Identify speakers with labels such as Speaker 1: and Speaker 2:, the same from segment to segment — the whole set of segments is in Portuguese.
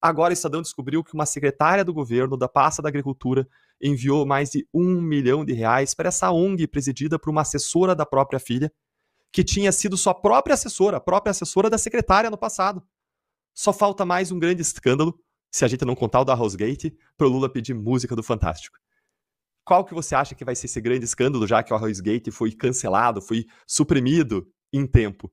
Speaker 1: Agora, Estadão descobriu que uma secretária do governo da pasta da Agricultura enviou mais de um milhão de reais para essa ONG presidida por uma assessora da própria filha, que tinha sido sua própria assessora, a própria assessora da secretária no passado. Só falta mais um grande escândalo, se a gente não contar o da Rosegate, para o Lula pedir música do Fantástico. Qual que você acha que vai ser esse grande escândalo, já que o Rosegate foi cancelado, foi suprimido em tempo?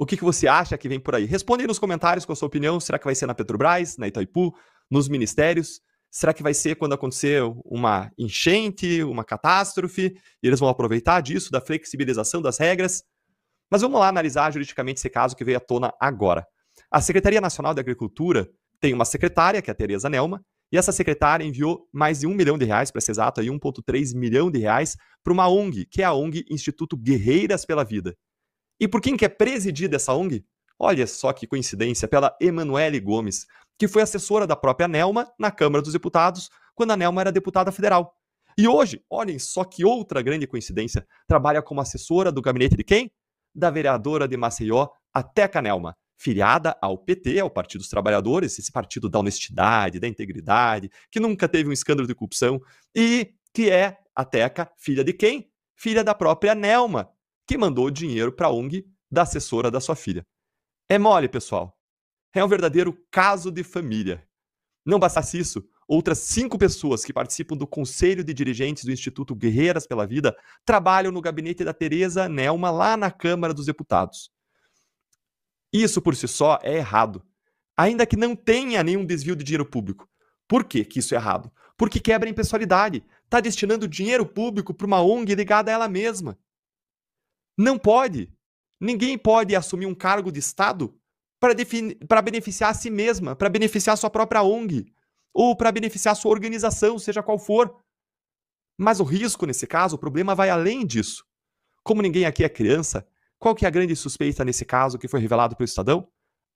Speaker 1: O que, que você acha que vem por aí? Responde aí nos comentários com a sua opinião. Será que vai ser na Petrobras, na Itaipu, nos ministérios? Será que vai ser quando acontecer uma enchente, uma catástrofe, e eles vão aproveitar disso, da flexibilização das regras? Mas vamos lá analisar juridicamente esse caso que veio à tona agora. A Secretaria Nacional de Agricultura tem uma secretária, que é a Tereza Nelma, e essa secretária enviou mais de um milhão de reais, para ser exato, 1,3 milhão de reais, para uma ONG, que é a ONG Instituto Guerreiras pela Vida. E por quem é presidida essa ONG? Olha só que coincidência, pela Emanuele Gomes, que foi assessora da própria Nelma na Câmara dos Deputados, quando a Nelma era deputada federal. E hoje, olhem só que outra grande coincidência, trabalha como assessora do gabinete de quem? Da vereadora de Maceió, Teca Nelma, filiada ao PT, ao Partido dos Trabalhadores, esse partido da honestidade, da integridade, que nunca teve um escândalo de corrupção, e que é a Teca, filha de quem? Filha da própria Nelma, que mandou o dinheiro para a ONG da assessora da sua filha. É mole, pessoal. É um verdadeiro caso de família. Não bastasse isso, outras cinco pessoas que participam do Conselho de Dirigentes do Instituto Guerreiras pela Vida trabalham no gabinete da Tereza Nelma, lá na Câmara dos Deputados. Isso por si só é errado, ainda que não tenha nenhum desvio de dinheiro público. Por que, que isso é errado? Porque quebra a impessoalidade. Está destinando dinheiro público para uma ONG ligada a ela mesma. Não pode. Ninguém pode assumir um cargo de Estado para beneficiar a si mesma, para beneficiar a sua própria ONG, ou para beneficiar a sua organização, seja qual for. Mas o risco, nesse caso, o problema vai além disso. Como ninguém aqui é criança, qual que é a grande suspeita nesse caso que foi revelado pelo Estadão?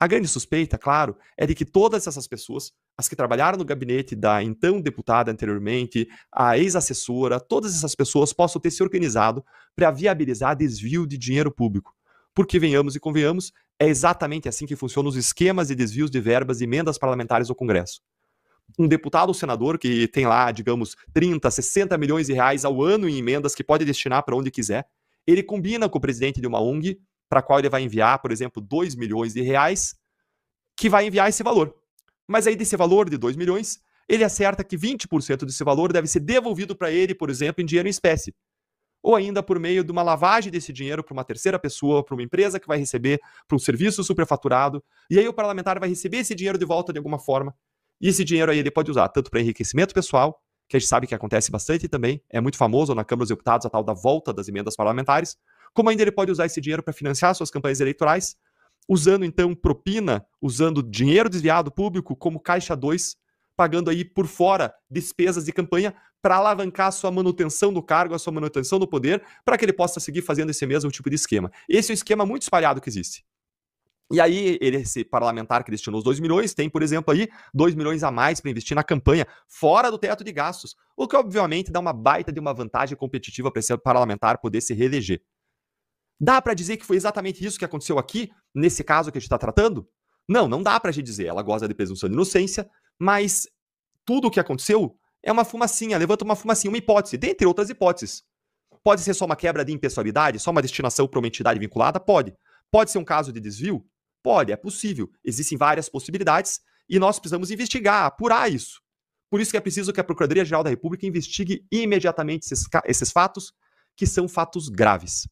Speaker 1: A grande suspeita, claro, é de que todas essas pessoas, as que trabalharam no gabinete da então deputada anteriormente, a ex-assessora, todas essas pessoas possam ter se organizado para viabilizar desvio de dinheiro público. Porque, venhamos e convenhamos, é exatamente assim que funcionam os esquemas de desvios de verbas e emendas parlamentares ao Congresso. Um deputado ou senador que tem lá, digamos, 30, 60 milhões de reais ao ano em emendas que pode destinar para onde quiser, ele combina com o presidente de uma ONG para a qual ele vai enviar, por exemplo, 2 milhões de reais, que vai enviar esse valor. Mas aí desse valor de 2 milhões, ele acerta que 20% desse valor deve ser devolvido para ele, por exemplo, em dinheiro em espécie. Ou ainda por meio de uma lavagem desse dinheiro para uma terceira pessoa, para uma empresa que vai receber, para um serviço superfaturado. E aí o parlamentar vai receber esse dinheiro de volta de alguma forma. E esse dinheiro aí ele pode usar tanto para enriquecimento pessoal, que a gente sabe que acontece bastante também, é muito famoso na Câmara dos Deputados a tal da volta das emendas parlamentares, como ainda ele pode usar esse dinheiro para financiar suas campanhas eleitorais, usando então propina, usando dinheiro desviado público como caixa 2, pagando aí por fora despesas de campanha para alavancar a sua manutenção do cargo, a sua manutenção do poder, para que ele possa seguir fazendo esse mesmo tipo de esquema. Esse é um esquema muito espalhado que existe. E aí, ele, esse parlamentar que destinou os 2 milhões, tem, por exemplo, aí 2 milhões a mais para investir na campanha, fora do teto de gastos, o que obviamente dá uma baita de uma vantagem competitiva para esse parlamentar poder se reeleger. Dá para dizer que foi exatamente isso que aconteceu aqui, nesse caso que a gente está tratando? Não, não dá para a gente dizer. Ela goza de presunção de inocência, mas tudo o que aconteceu é uma fumacinha, levanta uma fumacinha, uma hipótese, dentre outras hipóteses. Pode ser só uma quebra de impessoalidade, só uma destinação para uma entidade vinculada? Pode. Pode ser um caso de desvio? Pode, é possível. Existem várias possibilidades e nós precisamos investigar, apurar isso. Por isso que é preciso que a Procuradoria-Geral da República investigue imediatamente esses, esses fatos, que são fatos graves.